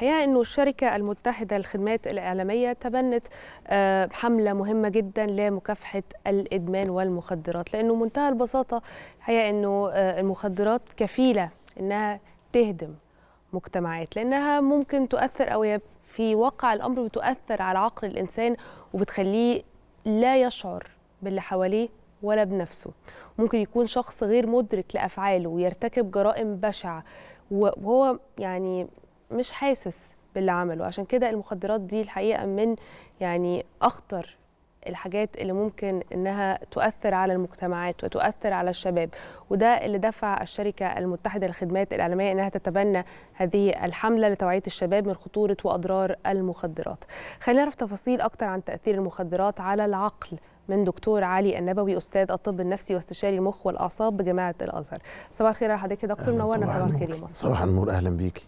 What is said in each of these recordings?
هي أنه الشركة المتحدة للخدمات الإعلامية تبنت آه، حملة مهمة جدا لمكافحة الإدمان والمخدرات لأنه منتهى البساطة هي أنه آه، المخدرات كفيلة أنها تهدم مجتمعات لأنها ممكن تؤثر أو في واقع الأمر بتؤثر على عقل الإنسان وبتخليه لا يشعر باللي حواليه ولا بنفسه ممكن يكون شخص غير مدرك لأفعاله ويرتكب جرائم بشعة وهو يعني مش حاسس باللي عمله عشان كده المخدرات دي الحقيقه من يعني اخطر الحاجات اللي ممكن انها تؤثر على المجتمعات وتؤثر على الشباب وده اللي دفع الشركه المتحده للخدمات الاعلاميه انها تتبنى هذه الحمله لتوعيه الشباب من خطوره واضرار المخدرات. خلينا نعرف تفاصيل اكثر عن تاثير المخدرات على العقل من دكتور علي النبوي استاذ الطب النفسي واستشاري المخ والاعصاب بجامعه الازهر. صباح الخير على حضرتك يا دكتور منورنا صباح الخير يا مصر. صباح النور اهلا بيكي.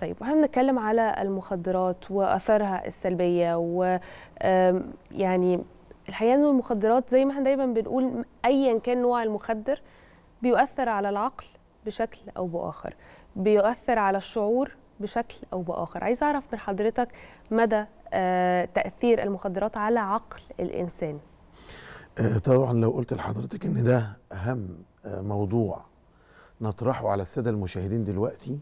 طيب واحنا بنتكلم على المخدرات واثارها السلبيه و يعني الحقيقه انه المخدرات زي ما احنا دايما بنقول ايا كان نوع المخدر بيؤثر على العقل بشكل او باخر بيؤثر على الشعور بشكل او باخر عايز اعرف من حضرتك مدى آه، تاثير المخدرات على عقل الانسان آه، طبعا لو قلت لحضرتك ان ده اهم آه، موضوع نطرحه على الساده المشاهدين دلوقتي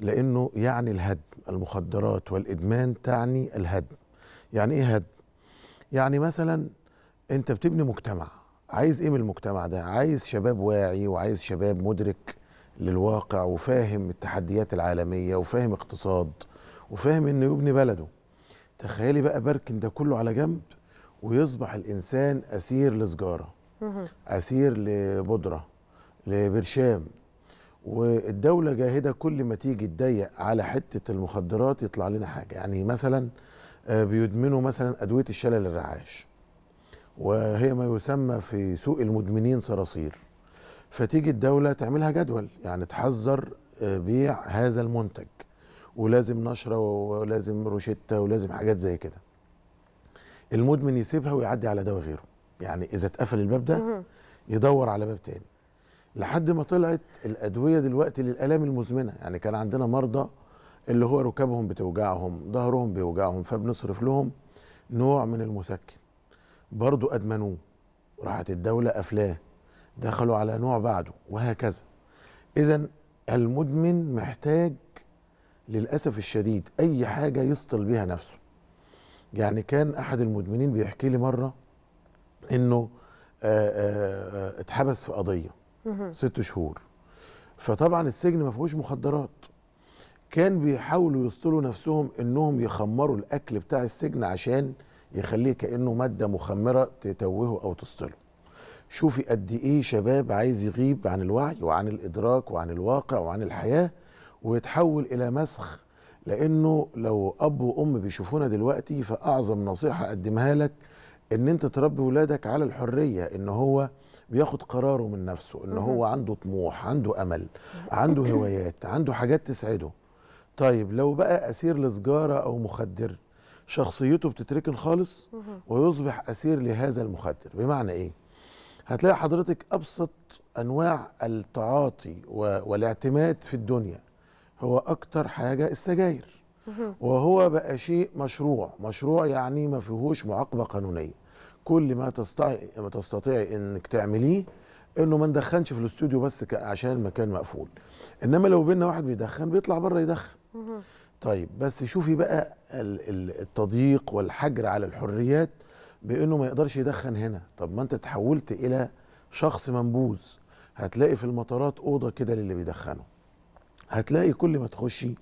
لانه يعني الهدم المخدرات والادمان تعني الهدم يعني ايه هدم يعني مثلا انت بتبني مجتمع عايز ايه من المجتمع ده عايز شباب واعي وعايز شباب مدرك للواقع وفاهم التحديات العالميه وفاهم اقتصاد وفاهم انه يبني بلده تخيلي بقى بركن ده كله على جنب ويصبح الانسان اسير لسجاره اسير لبودره لبرشام والدولة جاهدة كل ما تيجي تضيق على حتة المخدرات يطلع لنا حاجة يعني مثلا آه، بيدمنوا مثلا أدوية الشلل الرعاش وهي ما يسمى في سوق المدمنين صراصير فتيجي الدولة تعملها جدول يعني تحذر آه، بيع هذا المنتج ولازم نشرة ولازم روشتة ولازم حاجات زي كده المدمن يسيبها ويعدي على دواء غيره يعني إذا اتقفل الباب ده يدور على باب تاني لحد ما طلعت الادويه دلوقتي للالام المزمنه يعني كان عندنا مرضى اللي هو ركابهم بتوجعهم ظهرهم بيوجعهم فبنصرف لهم نوع من المسكن برضو ادمنوه راحت الدوله قفلاه دخلوا على نوع بعده وهكذا اذا المدمن محتاج للاسف الشديد اي حاجه يسطل بيها نفسه يعني كان احد المدمنين بيحكي لي مره انه آه، آه، آه، اتحبس في قضيه ست شهور فطبعا السجن ما فيهوش مخدرات كان بيحاولوا يسطلوا نفسهم انهم يخمروا الاكل بتاع السجن عشان يخليه كانه ماده مخمره تتوهه او تسطله شوفي قد ايه شباب عايز يغيب عن الوعي وعن الادراك وعن الواقع وعن الحياه ويتحول الى مسخ لانه لو اب وام بيشوفونا دلوقتي فاعظم نصيحه اقدمها لك ان انت تربي ولادك على الحريه ان هو بياخد قراره من نفسه ان هو عنده طموح عنده امل عنده هوايات عنده حاجات تسعده طيب لو بقى اسير لسجاره او مخدر شخصيته بتتركن خالص ويصبح اسير لهذا المخدر بمعنى ايه هتلاقي حضرتك ابسط انواع التعاطي والاعتماد في الدنيا هو اكتر حاجه السجاير وهو بقى شيء مشروع مشروع يعني ما فيهوش معاقبه قانونيه كل ما تستطيع ما تستطيعي انك تعمليه انه ما ندخنش في الاستوديو بس عشان المكان مقفول انما لو بينا واحد بيدخن بيطلع بره يدخن طيب بس شوفي بقى التضييق والحجر على الحريات بانه ما يقدرش يدخن هنا طب ما انت تحولت الى شخص منبوذ هتلاقي في المطارات اوضه كده للي بيدخنوا هتلاقي كل ما تخشي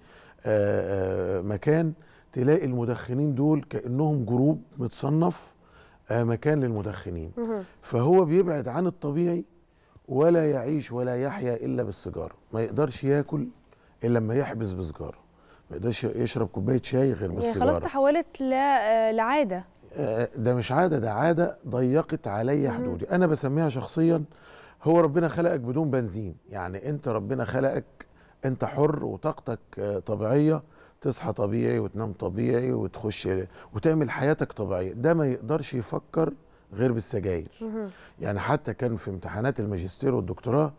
آه، آه، مكان تلاقي المدخنين دول كانهم جروب متصنف آه، مكان للمدخنين فهو بيبعد عن الطبيعي ولا يعيش ولا يحيا الا بالسيجاره ما يقدرش ياكل الا لما يحبس بسجاره ما يقدرش يشرب كوبايه شاي غير بالسيجاره خلاص تحولت آه، لعاده آه، ده مش عاده ده عاده ضيقت عليا حدودي انا بسميها شخصيا هو ربنا خلقك بدون بنزين يعني انت ربنا خلقك انت حر وطاقتك طبيعيه تصحى طبيعي وتنام طبيعي وتخش وتعمل حياتك طبيعيه ده ما يقدرش يفكر غير بالسجاير يعني حتى كان في امتحانات الماجستير والدكتوراه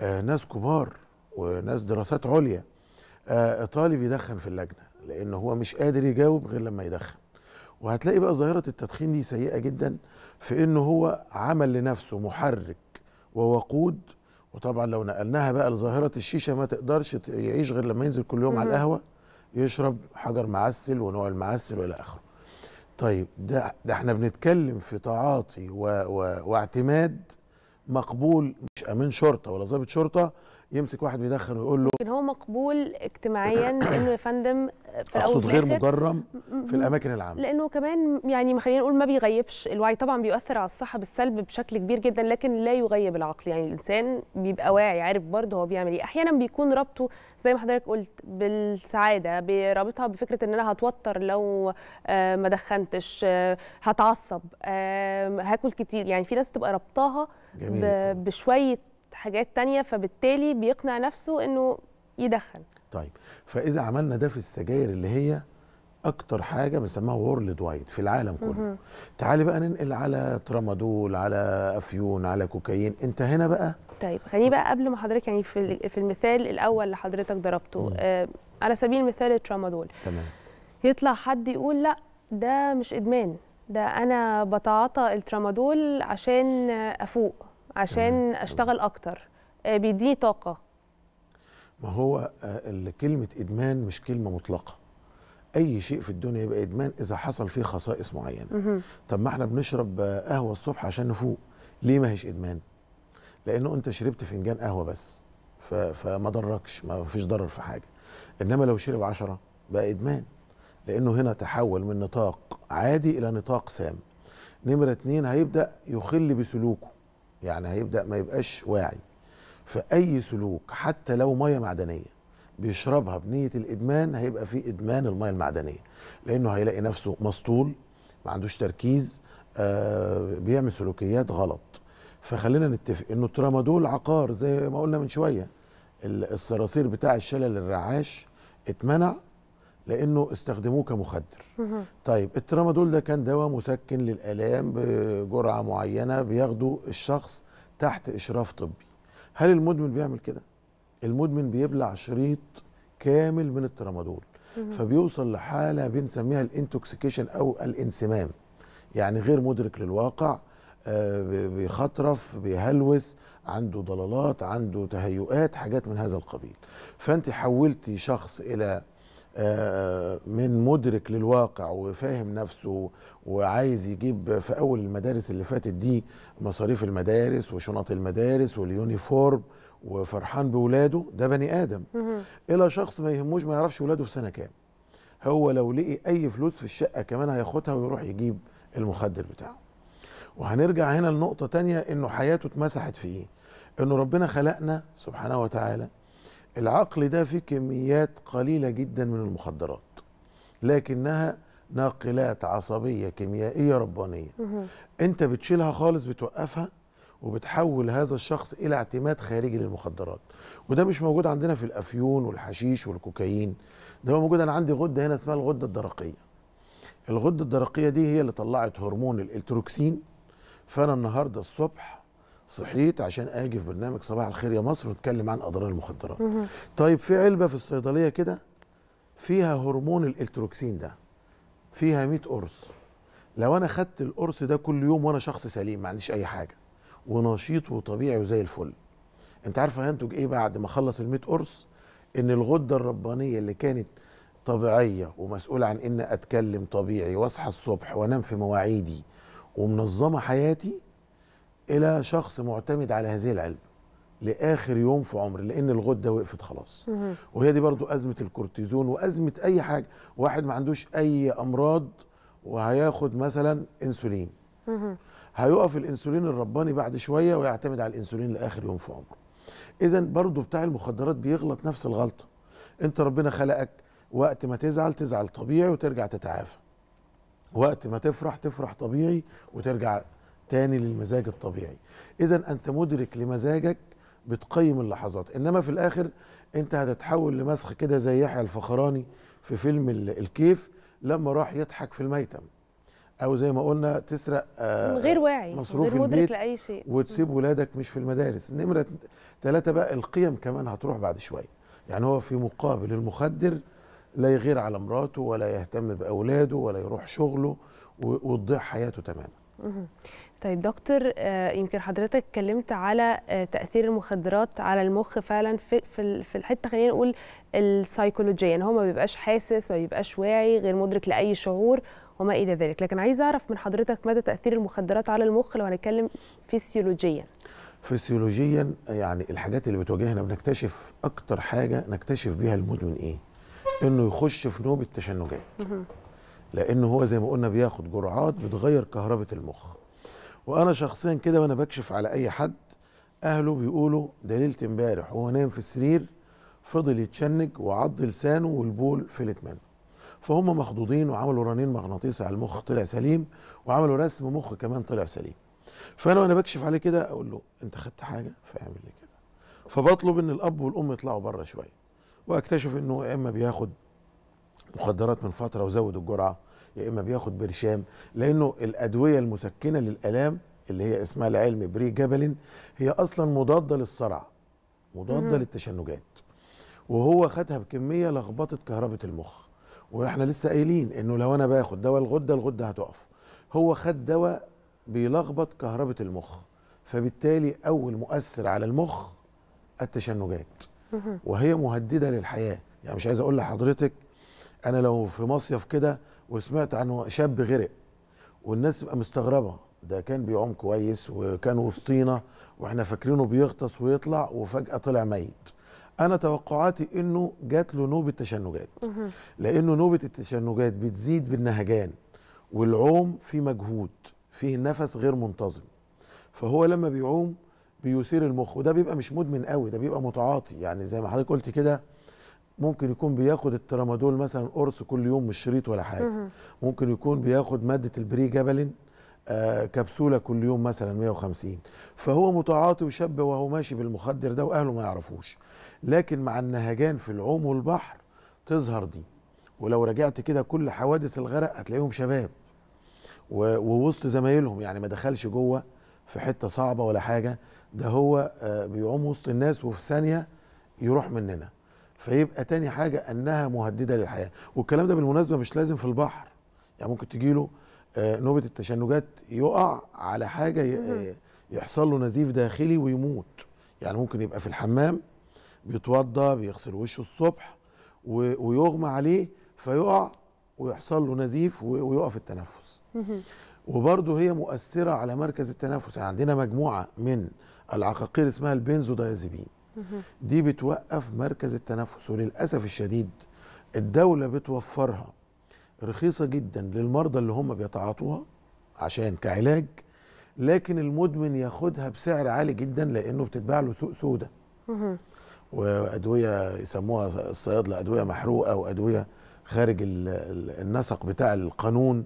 آه ناس كبار وناس دراسات عليا آه طالب يدخن في اللجنه لان هو مش قادر يجاوب غير لما يدخن وهتلاقي بقى ظاهره التدخين دي سيئه جدا في انه هو عمل لنفسه محرك ووقود وطبعا لو نقلناها بقى لظاهره الشيشه ما تقدرش يعيش غير لما ينزل كل يوم على القهوه يشرب حجر معسل ونوع المعسل والى اخره طيب ده ده احنا بنتكلم في تعاطي و و واعتماد مقبول مش امين شرطه ولا ضابط شرطه يمسك واحد بيدخن ويقول له لكن هو مقبول اجتماعيا انه يا فندم آه، في الاول اقصد غير مجرم في الاماكن العامه لانه كمان يعني خلينا نقول ما بيغيبش الوعي طبعا بيؤثر على الصحه بالسلب بشكل كبير جدا لكن لا يغيب العقل يعني الانسان بيبقى واعي عارف برضه هو بيعمل ايه احيانا بيكون ربطه زي ما حضرتك قلت بالسعاده برابطها بفكره ان انا هتوتر لو آه، ما دخنتش آه، هتعصب هاكل كتير يعني في ناس بتبقى ربطاها بشويه حاجات تانية فبالتالي بيقنع نفسه انه يدخن طيب فاذا عملنا ده في السجاير اللي هي اكتر حاجه بنسميها وورلد وايد في العالم كله تعالي بقى ننقل على ترامادول على افيون على كوكايين انت هنا بقى طيب خليني بقى قبل ما حضرتك يعني في في المثال الاول اللي حضرتك ضربته آه على سبيل المثال الترامادول تمام يطلع حد يقول لا ده مش ادمان ده انا بتعاطى الترامادول عشان افوق عشان تمام. اشتغل اكتر آه، بيديني طاقه ما هو آه، كلمه ادمان مش كلمه مطلقه اي شيء في الدنيا يبقى ادمان اذا حصل فيه خصائص معينه مه. طب ما احنا بنشرب آه، قهوه الصبح عشان نفوق ليه ما هيش ادمان لانه انت شربت فنجان قهوه بس فما ضركش ما فيش ضرر في حاجه انما لو شرب عشرة بقى ادمان لانه هنا تحول من نطاق عادي الى نطاق سام نمره اتنين هيبدا يخل بسلوكه يعني هيبدا ما يبقاش واعي فاي سلوك حتى لو ميه معدنيه بيشربها بنيه الادمان هيبقى في ادمان الميه المعدنيه لانه هيلاقي نفسه مسطول ما عندوش تركيز آه بيعمل سلوكيات غلط فخلينا نتفق انه الترامادول عقار زي ما قلنا من شويه الصراصير بتاع الشلل الرعاش اتمنع لانه استخدموه كمخدر طيب الترامادول ده كان دواء مسكن للالام بجرعه معينه بياخده الشخص تحت اشراف طبي هل المدمن بيعمل كده المدمن بيبلع شريط كامل من الترامادول فبيوصل لحاله بنسميها الانتوكسيكيشن او الانسمام يعني غير مدرك للواقع آه، بيخطرف بيهلوس عنده ضلالات عنده تهيؤات حاجات من هذا القبيل فانت حولتي شخص الى آه، من مدرك للواقع وفاهم نفسه وعايز يجيب في اول المدارس اللي فاتت دي مصاريف المدارس وشنط المدارس واليونيفورم وفرحان بولاده ده بني ادم الى شخص ما يهموش ما يعرفش ولاده في سنه كام هو لو لقي اي فلوس في الشقه كمان هياخدها ويروح يجيب المخدر بتاعه وهنرجع هنا لنقطه تانية انه حياته اتمسحت في ايه انه ربنا خلقنا سبحانه وتعالى العقل ده فيه كميات قليلة جدا من المخدرات لكنها ناقلات عصبية كيميائية ربانية انت بتشيلها خالص بتوقفها وبتحول هذا الشخص الى اعتماد خارجي للمخدرات وده مش موجود عندنا في الافيون والحشيش والكوكايين ده هو موجود انا عندي غده هنا اسمها الغده الدرقيه الغده الدرقيه دي هي اللي طلعت هرمون الالتروكسين فانا النهارده الصبح صحيت عشان اجي في برنامج صباح الخير يا مصر ونتكلم عن اضرار المخدرات طيب في علبه في الصيدليه كده فيها هرمون الالتروكسين ده فيها 100 قرص لو انا خدت القرص ده كل يوم وانا شخص سليم ما عنديش اي حاجه ونشيط وطبيعي وزي الفل انت عارفه هينتج ايه بعد ما اخلص ال 100 قرص ان الغده الربانيه اللي كانت طبيعيه ومسؤوله عن ان اتكلم طبيعي واصحى الصبح وانام في مواعيدي ومنظمه حياتي الى شخص معتمد على هذه العلبه لاخر يوم في عمره لان الغده وقفت خلاص وهي دي برضو ازمه الكورتيزون وازمه اي حاجه واحد ما عندوش اي امراض وهياخد مثلا انسولين هيقف الانسولين الرباني بعد شويه ويعتمد على الانسولين لاخر يوم في عمره اذا برضو بتاع المخدرات بيغلط نفس الغلطه انت ربنا خلقك وقت ما تزعل تزعل طبيعي وترجع تتعافى وقت ما تفرح تفرح طبيعي وترجع تاني للمزاج الطبيعي اذا انت مدرك لمزاجك بتقيم اللحظات انما في الاخر انت هتتحول لمسخ كده زي يحيى الفخراني في فيلم الكيف لما راح يضحك في الميتم او زي ما قلنا تسرق آه، من غير واعي مصروف غير مدرك لاي شيء وتسيب ولادك مش في المدارس نمره ثلاثه بقى القيم كمان هتروح بعد شويه يعني هو في مقابل المخدر لا يغير على مراته ولا يهتم باولاده ولا يروح شغله وتضيع حياته تماما طيب دكتور آه، يمكن حضرتك اتكلمت على آه، تاثير المخدرات على المخ فعلا في في الحته خلينا نقول السيكولوجيه يعني هو ما بيبقاش حاسس ما بيبقاش واعي غير مدرك لاي شعور وما الى ذلك لكن عايز اعرف من حضرتك مدى تاثير المخدرات على المخ لو هنتكلم فيسيولوجيا فسيولوجيا يعني الحاجات اللي بتواجهنا بنكتشف اكتر حاجه نكتشف بيها المدمن ايه انه يخش في نوبه تشنجات لانه هو زي ما قلنا بياخد جرعات بتغير كهربه المخ وانا شخصيا كده وانا بكشف على اي حد اهله بيقولوا ده ليله امبارح وهو نايم في السرير فضل يتشنج وعض لسانه والبول فلت منه فهم مخضوضين وعملوا رنين مغناطيسي على المخ طلع سليم وعملوا رسم مخ كمان طلع سليم فانا وانا بكشف عليه كده اقول له انت خدت حاجه فاعمل لي كده فبطلب ان الاب والام يطلعوا بره شويه واكتشف انه يا اما بياخد مخدرات من فتره وزود الجرعه يا اما بياخد برشام لانه الادويه المسكنه للالام اللي هي اسمها العلم بري جبلين هي اصلا مضاده للصرع مضاده للتشنجات وهو خدها بكميه لخبطت كهربه المخ واحنا لسه قايلين انه لو انا باخد دواء الغده الغده هتقف هو خد دواء بيلخبط كهربه المخ فبالتالي اول مؤثر على المخ التشنجات وهي مهدده للحياه يعني مش عايز اقول لحضرتك انا لو في مصيف كده وسمعت عن شاب غرق والناس تبقى مستغربه ده كان بيعوم كويس وكان وسطينا واحنا فاكرينه بيغطس ويطلع وفجاه طلع ميت انا توقعاتي انه جات له نوبه تشنجات لانه نوبه التشنجات بتزيد بالنهجان والعوم في مجهود فيه نفس غير منتظم فهو لما بيعوم بيثير المخ وده بيبقى مش مدمن قوي ده بيبقى متعاطي يعني زي ما حضرتك قلت كده ممكن يكون بياخد الترامادول مثلا قرص كل يوم مش شريط ولا حاجه ممكن يكون بياخد ماده البري جبلين آه كبسوله كل يوم مثلا 150 فهو متعاطي وشاب وهو ماشي بالمخدر ده واهله ما يعرفوش لكن مع النهجان في العوم والبحر تظهر دي ولو رجعت كده كل حوادث الغرق هتلاقيهم شباب ووسط زمايلهم يعني ما دخلش جوه في حته صعبه ولا حاجه ده هو آه بيعوم وسط الناس وفي ثانيه يروح مننا فيبقى تاني حاجه انها مهدده للحياه والكلام ده بالمناسبه مش لازم في البحر يعني ممكن تجيله آه، نوبه التشنجات يقع على حاجه آه، يحصل له نزيف داخلي ويموت يعني ممكن يبقى في الحمام بيتوضى بيغسل وشه الصبح ويغمى عليه فيقع ويحصل له نزيف ويقف التنفس وبرضه هي مؤثره على مركز التنفس يعني عندنا مجموعه من العقاقير اسمها البنزودايزيبين دي بتوقف مركز التنفس وللاسف الشديد الدوله بتوفرها رخيصه جدا للمرضى اللي هم بيتعاطوها عشان كعلاج لكن المدمن ياخدها بسعر عالي جدا لانه بتتباع له سوق سودا وادويه يسموها الصيادله ادويه محروقه وادويه خارج النسق بتاع القانون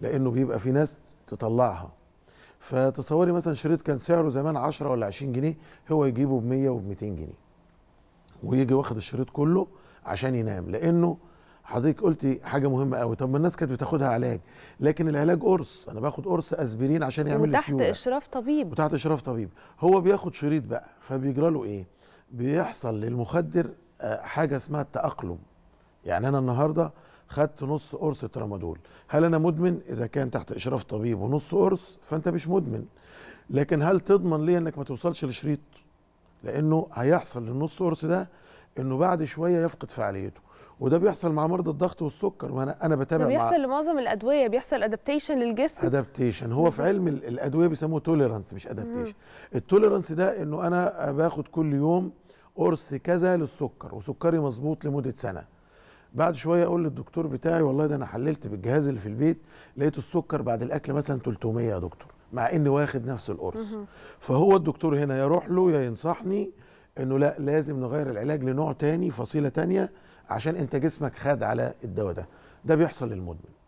لانه بيبقى في ناس تطلعها فتصوري مثلا شريط كان سعره زمان 10 ولا 20 جنيه هو يجيبه ب 100 وب 200 جنيه ويجي واخد الشريط كله عشان ينام لانه حضرتك قلتي حاجه مهمه قوي طب ما الناس كانت بتاخدها علاج لكن العلاج قرص انا باخد قرص اسبرين عشان يعمل لي سيوله وتحت اشراف طبيب وتحت اشراف طبيب هو بياخد شريط بقى فبيجرى له ايه بيحصل للمخدر آه، حاجه اسمها التاقلم يعني انا النهارده خدت نص قرص ترامادول هل انا مدمن اذا كان تحت اشراف طبيب ونص قرص فانت مش مدمن لكن هل تضمن ليه انك ما توصلش لشريط لانه هيحصل للنص قرص ده انه بعد شويه يفقد فعاليته وده بيحصل مع مرضى الضغط والسكر وانا انا بتابع ده بيحصل مع... لمعظم الادويه بيحصل ادابتيشن للجسم ادابتيشن هو في علم الادويه بيسموه توليرانس مش ادابتيشن التوليرانس ده انه انا باخد كل يوم قرص كذا للسكر وسكري مظبوط لمده سنه بعد شويه اقول للدكتور بتاعي والله ده انا حللت بالجهاز اللي في البيت لقيت السكر بعد الاكل مثلا 300 يا دكتور مع اني واخد نفس القرص فهو الدكتور هنا يروح له يا ينصحني انه لا لازم نغير العلاج لنوع تاني فصيله تانيه عشان انت جسمك خد على الدواء ده ده بيحصل للمدمن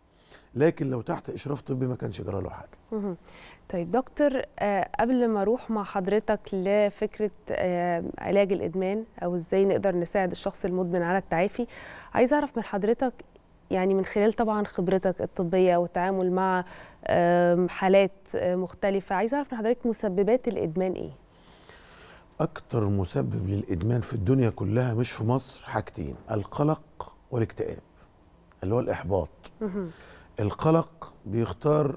لكن لو تحت اشراف طبي ما كانش جرى له حاجه طيب دكتور آه، قبل ما اروح مع حضرتك لفكره آه، علاج الادمان او ازاي نقدر نساعد الشخص المدمن على التعافي عايز اعرف من حضرتك يعني من خلال طبعا خبرتك الطبيه والتعامل مع حالات آه، مختلفه عايز اعرف من حضرتك مسببات الادمان ايه اكتر مسبب للادمان في الدنيا كلها مش في مصر حاجتين القلق والاكتئاب اللي هو الاحباط القلق بيختار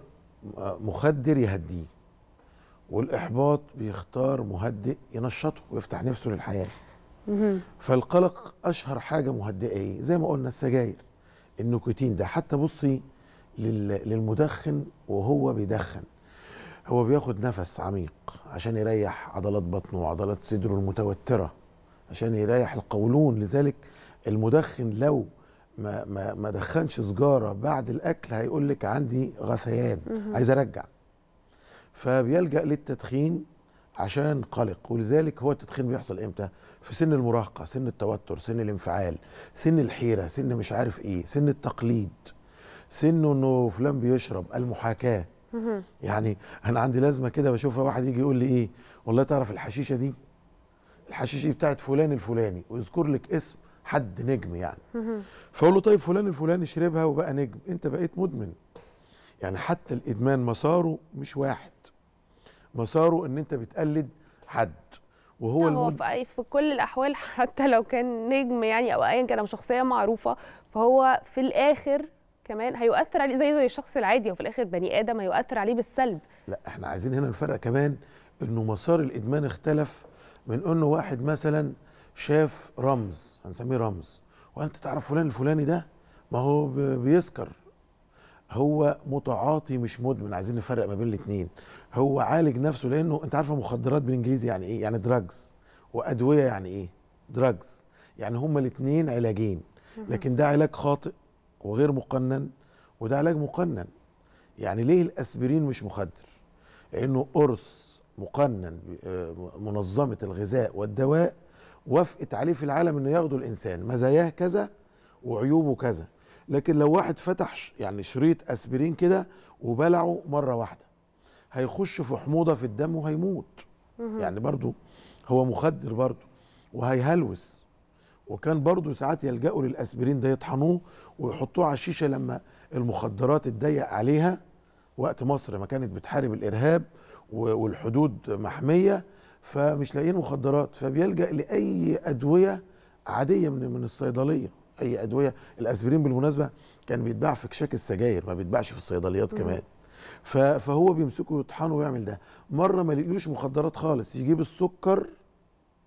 مخدر يهديه والاحباط بيختار مهدئ ينشطه ويفتح نفسه للحياه فالقلق اشهر حاجه مهدئه ايه زي ما قلنا السجاير النيكوتين ده حتى بصي للمدخن وهو بيدخن هو بياخد نفس عميق عشان يريح عضلات بطنه وعضلات صدره المتوتره عشان يريح القولون لذلك المدخن لو ما ما ما دخنش سجاره بعد الاكل هيقول لك عندي غثيان عايز ارجع فبيلجا للتدخين عشان قلق ولذلك هو التدخين بيحصل امتى في سن المراهقه سن التوتر سن الانفعال سن الحيره سن مش عارف ايه سن التقليد سن انه فلان بيشرب المحاكاه يعني انا عندي لازمه كده بشوفها واحد يجي يقول لي ايه والله تعرف الحشيشه دي الحشيشه بتاعت فلان الفلاني ويذكر لك اسم حد نجم يعني فاقول له طيب فلان الفلاني شربها وبقى نجم انت بقيت مدمن يعني حتى الادمان مساره مش واحد مساره ان انت بتقلد حد وهو هو المد... في, في كل الاحوال حتى لو كان نجم يعني او ايا كان او شخصيه معروفه فهو في الاخر كمان هيؤثر عليه زي زي الشخص العادي وفي الاخر بني ادم هيؤثر عليه بالسلب لا احنا عايزين هنا نفرق كمان انه مسار الادمان اختلف من انه واحد مثلا شاف رمز هنسميه رمز وانت تعرف فلان الفلاني ده ما هو بيسكر هو متعاطي مش مدمن عايزين نفرق ما بين الاثنين هو عالج نفسه لانه انت عارفه مخدرات بالانجليزي يعني ايه يعني دراجز وادويه يعني ايه دراجز يعني هما الاثنين علاجين لكن ده علاج خاطئ وغير مقنن وده علاج مقنن يعني ليه الاسبرين مش مخدر لانه قرص مقنن آه، منظمه الغذاء والدواء وافقت عليه في العالم انه ياخدوا الانسان مزاياه كذا وعيوبه كذا لكن لو واحد فتح يعني شريط اسبرين كده وبلعه مره واحده هيخش في حموضه في الدم وهيموت يعني برضو هو مخدر برضو وهيهلوس وكان برضو ساعات يلجأوا للاسبرين ده يطحنوه ويحطوه على الشيشه لما المخدرات اتضيق عليها وقت مصر ما كانت بتحارب الارهاب والحدود محميه فمش لاقيين مخدرات فبيلجا لاي ادويه عاديه من من الصيدليه اي ادويه الاسبرين بالمناسبه كان بيتباع في كشاك السجاير ما بيتباعش في الصيدليات مم. كمان فهو بيمسكه يطحنه ويعمل ده مره ما لقيوش مخدرات خالص يجيب السكر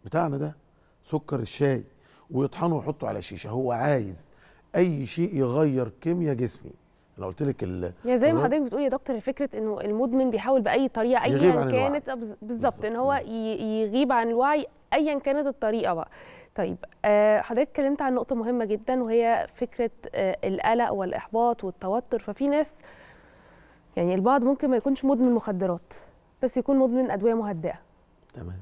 بتاعنا ده سكر الشاي ويطحنه ويحطه على شيشه هو عايز اي شيء يغير كيمياء جسمي انا قلت لك يعني زي ما حضرتك بتقول يا دكتور فكره انه المدمن بيحاول باي طريقه ايا كانت بالظبط ان هو يغيب عن الوعي ايا كانت الطريقه بقى طيب آه، حضرتك اتكلمت عن نقطه مهمه جدا وهي فكره آه، القلق والاحباط والتوتر ففي ناس يعني البعض ممكن ما يكونش مدمن مخدرات بس يكون مدمن ادويه مهدئه تمام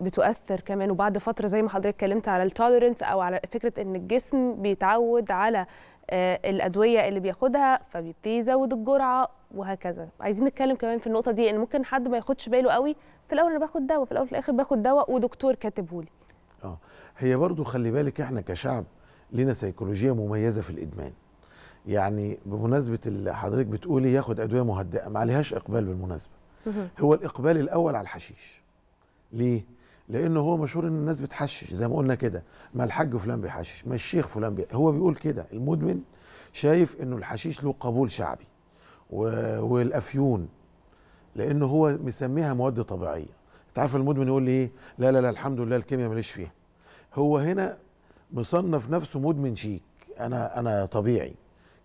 بتؤثر كمان وبعد فتره زي ما حضرتك اتكلمت على التوليرنس او على فكره ان الجسم بيتعود على آه، الادويه اللي بياخدها فبيبتدي يزود الجرعه وهكذا عايزين نتكلم كمان في النقطه دي ان ممكن حد ما ياخدش باله قوي في الاول انا باخد دواء في الاول وفي الاخر باخد دواء ودكتور كاتبه لي اه هي برضو خلي بالك احنا كشعب لنا سيكولوجيه مميزه في الادمان يعني بمناسبه اللي حضرتك بتقولي ياخد ادويه مهدئه ما عليهاش اقبال بالمناسبه هو الاقبال الاول على الحشيش ليه لانه هو مشهور ان الناس بتحشش زي ما قلنا كده ما الحاج فلان بيحشش ما الشيخ فلان بيحشش. هو بيقول كده المدمن شايف انه الحشيش له قبول شعبي والافيون لانه هو مسميها مواد طبيعيه انت عارف المدمن يقول لي ايه لا لا لا الحمد لله الكيمياء ماليش فيها هو هنا مصنف نفسه مدمن شيك انا انا طبيعي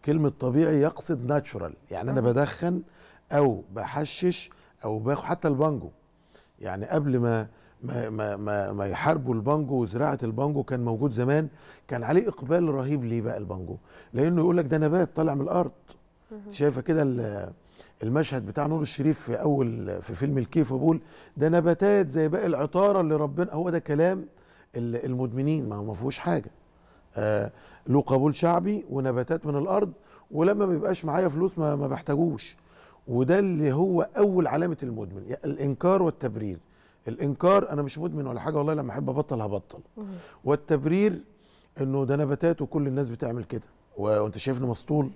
كلمه طبيعي يقصد ناتشورال يعني انا آه. بدخن او بحشش او باخد حتى البانجو يعني قبل ما ما ما ما, ما يحاربوا البانجو وزراعه البانجو كان موجود زمان كان عليه اقبال رهيب ليه بقى البانجو لانه يقول لك ده نبات طالع من الارض شايفه كده المشهد بتاع نور الشريف في اول في فيلم الكيف وبيقول ده نباتات زي باقي العطاره اللي ربنا هو ده كلام المدمنين ما هو ما فيهوش حاجه آه له قبول شعبي ونباتات من الارض ولما ما بيبقاش معايا فلوس ما, ما بحتاجوش وده اللي هو اول علامه المدمن الانكار والتبرير الانكار انا مش مدمن ولا حاجه والله لما احب ابطل هبطل والتبرير انه ده نباتات وكل الناس بتعمل كده وانت شايفني مسطول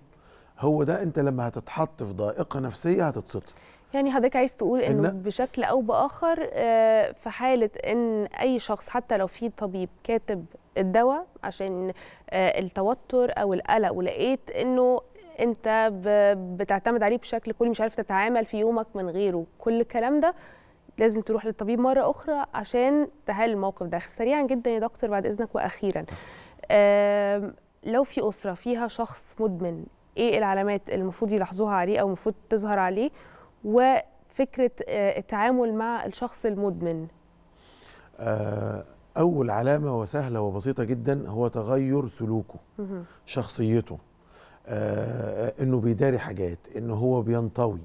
هو ده انت لما هتتحط في ضائقه نفسيه هتتصدم يعني حضرتك عايز تقول انه إن بشكل او باخر آه، في حاله ان اي شخص حتى لو في طبيب كاتب الدواء عشان آه، التوتر او القلق ولقيت انه انت بتعتمد عليه بشكل كلي مش عارف تتعامل في يومك من غيره كل الكلام ده لازم تروح للطبيب مره اخرى عشان تحل الموقف ده سريعا جدا يا دكتور بعد اذنك واخيرا لو في اسره فيها شخص مدمن ايه العلامات اللي المفروض يلاحظوها عليه او المفروض تظهر عليه وفكره آه، التعامل مع الشخص المدمن آه، اول علامه وسهله وبسيطه جدا هو تغير سلوكه شخصيته آه انه بيداري حاجات ان هو بينطوي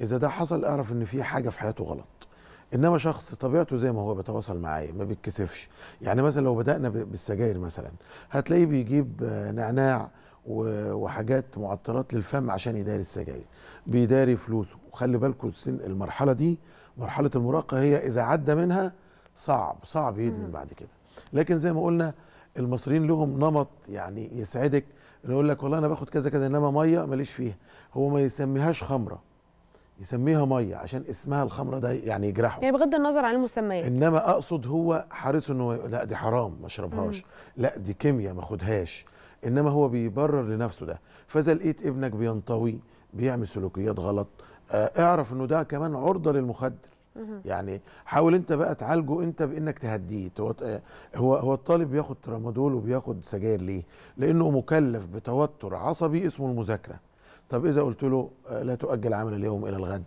اذا ده حصل اعرف ان في حاجه في حياته غلط انما شخص طبيعته زي ما هو بيتواصل معايا ما بيتكسفش يعني مثلا لو بدانا بالسجاير مثلا هتلاقيه بيجيب نعناع وحاجات معطرات للفم عشان يداري السجاير بيداري فلوسه وخلي بالكم السن المرحله دي مرحله المراهقه هي اذا عدى منها صعب صعب يدمن بعد كده لكن زي ما قلنا المصريين لهم نمط يعني يسعدك يقول لك والله انا باخد كذا كذا انما ميه ماليش فيها هو ما يسميهاش خمره يسميها ميه عشان اسمها الخمره ده يعني يجرحه يعني بغض النظر عن المسميات انما اقصد هو حريص انه لا دي حرام ما اشربهاش لا دي كيمياء ما خدهاش انما هو بيبرر لنفسه ده فاذا لقيت ابنك بينطوي بيعمل سلوكيات غلط آه اعرف انه ده كمان عرضه للمخدر يعني حاول انت بقى تعالجه انت بانك تهديه آه، هو هو الطالب بياخد ترامادول وبياخد سجاير ليه؟ لانه مكلف بتوتر عصبي اسمه المذاكره طب اذا قلت له آه، لا تؤجل عمل اليوم الى الغد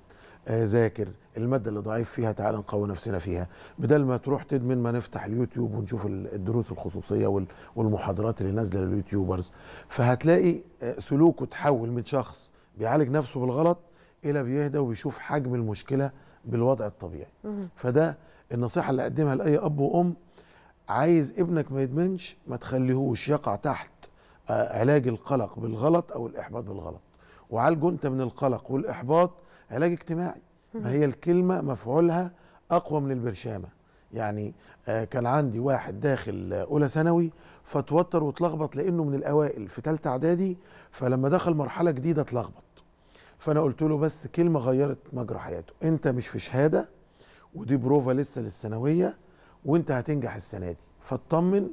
آه، ذاكر المادة اللي ضعيف فيها تعال نقوي نفسنا فيها بدل ما تروح تدمن ما نفتح اليوتيوب ونشوف الدروس الخصوصية والمحاضرات اللي نازلة لليوتيوبرز فهتلاقي آه، سلوكه تحول من شخص بيعالج نفسه بالغلط إلى بيهدى وبيشوف حجم المشكلة بالوضع الطبيعي فده النصيحة اللي أقدمها لأي أب وأم عايز ابنك ما يدمنش ما تخليهوش يقع تحت علاج القلق بالغلط أو الإحباط بالغلط وعالجه انت من القلق والاحباط علاج اجتماعي ما هي الكلمه مفعولها اقوى من البرشامه يعني آه، كان عندي واحد داخل اولى ثانوي فتوتر واتلخبط لانه من الاوائل في ثالثه اعدادي فلما دخل مرحله جديده اتلخبط فانا قلت له بس كلمه غيرت مجرى حياته انت مش في شهاده ودي بروفا لسه للثانويه وانت هتنجح السنه دي فاطمن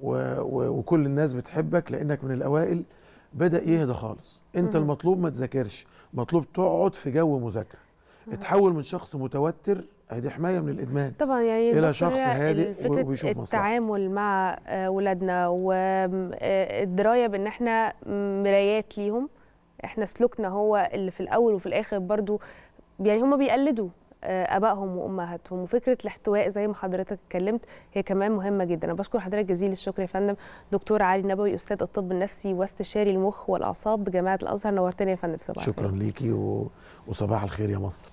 و... و... وكل الناس بتحبك لانك من الاوائل بدا يهدى خالص انت مم. المطلوب ما تذاكرش مطلوب تقعد في جو مذاكره اتحول من شخص متوتر ادي حمايه من الادمان طبعا يعني الى شخص يعني هادئ وبيشوف مصلحته التعامل مع اولادنا آه، والدرايه آه، بان احنا مرايات ليهم احنا سلوكنا هو اللي في الاول وفي الاخر برضو يعني هم بيقلدوا آه، ابائهم وامهاتهم وفكره الاحتواء زي ما حضرتك اتكلمت هي كمان مهمه جدا انا بشكر حضرتك جزيل الشكر يا فندم دكتور علي نبوي استاذ الطب النفسي واستشاري المخ والاعصاب بجامعه الازهر نورتني يا فندم صباح شكرا ليكي و... وصباح الخير يا مصر